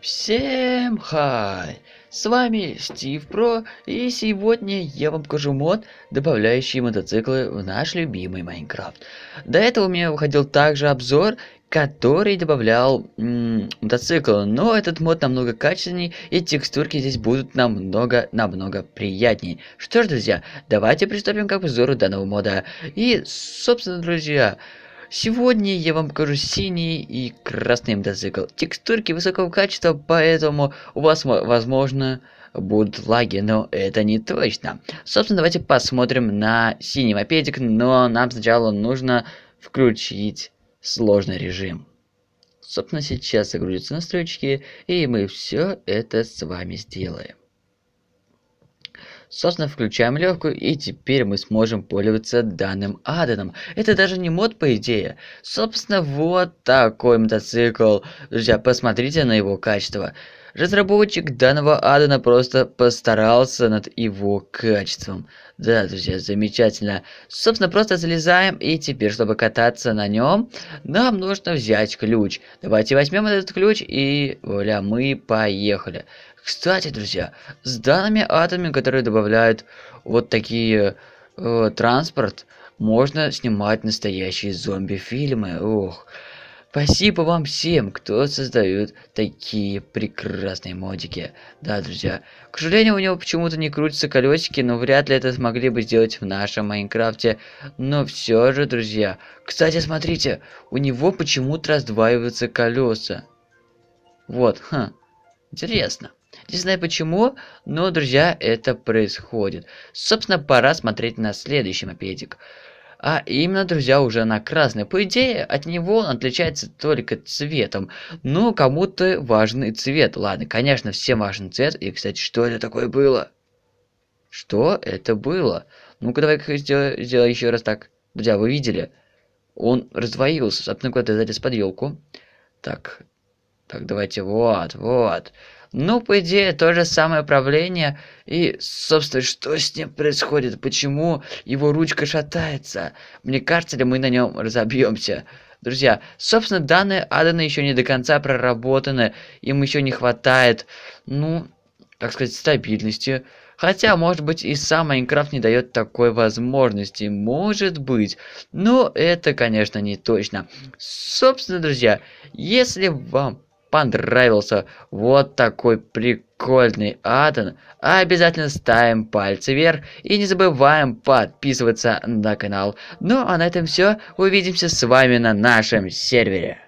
Всем хай! С вами Стив Про, и сегодня я вам покажу мод, добавляющий мотоциклы в наш любимый Майнкрафт. До этого у меня выходил также обзор, который добавлял мотоциклы, но этот мод намного качественнее и текстурки здесь будут намного-намного приятнее. Что ж, друзья, давайте приступим к обзору данного мода. И, собственно, друзья, Сегодня я вам покажу синий и красный мотоцикл. Текстурки высокого качества, поэтому у вас, возможно, будут лаги, но это не точно. Собственно, давайте посмотрим на синий мопедик, но нам сначала нужно включить сложный режим. Собственно, сейчас загрузятся настройки, и мы все это с вами сделаем. Собственно, включаем легкую, и теперь мы сможем пользоваться данным аденом. Это даже не мод, по идее. Собственно, вот такой мотоцикл. Друзья, посмотрите на его качество. Разработчик данного аддона просто постарался над его качеством. Да, друзья, замечательно. Собственно, просто залезаем, и теперь, чтобы кататься на нем, нам нужно взять ключ. Давайте возьмем этот ключ, и вуаля, мы поехали. Кстати, друзья, с данными атомами, которые добавляют вот такие э, транспорт, можно снимать настоящие зомби-фильмы. Ох, Спасибо вам всем, кто создает такие прекрасные модики. Да, друзья. К сожалению, у него почему-то не крутятся колесики, но вряд ли это смогли бы сделать в нашем Майнкрафте. Но все же, друзья. Кстати, смотрите, у него почему-то раздваиваются колеса. Вот, ха. Интересно. Не знаю почему, но, друзья, это происходит. Собственно, пора смотреть на следующий мопедик. А именно, друзья, уже она красная. По идее, от него он отличается только цветом. Но ну, кому-то важный цвет. Ладно, конечно, всем важен цвет. И, кстати, что это такое было? Что это было? Ну-ка, давай-ка сделаем сделай еще раз так. Друзья, вы видели? Он раздвоился. Собственно, куда-то сзади под елку. Так, так, давайте вот, вот. Ну, по идее, то же самое правление. И, собственно, что с ним происходит? Почему его ручка шатается? Мне кажется ли, мы на нем разобьемся? Друзья, собственно, данные Адана еще не до конца проработаны. Им еще не хватает, ну, так сказать, стабильности. Хотя, может быть, и сам Майнкрафт не дает такой возможности. Может быть. Но это, конечно, не точно. Собственно, друзья, если вам понравился вот такой прикольный Атон, обязательно ставим пальцы вверх и не забываем подписываться на канал. Ну а на этом все. Увидимся с вами на нашем сервере.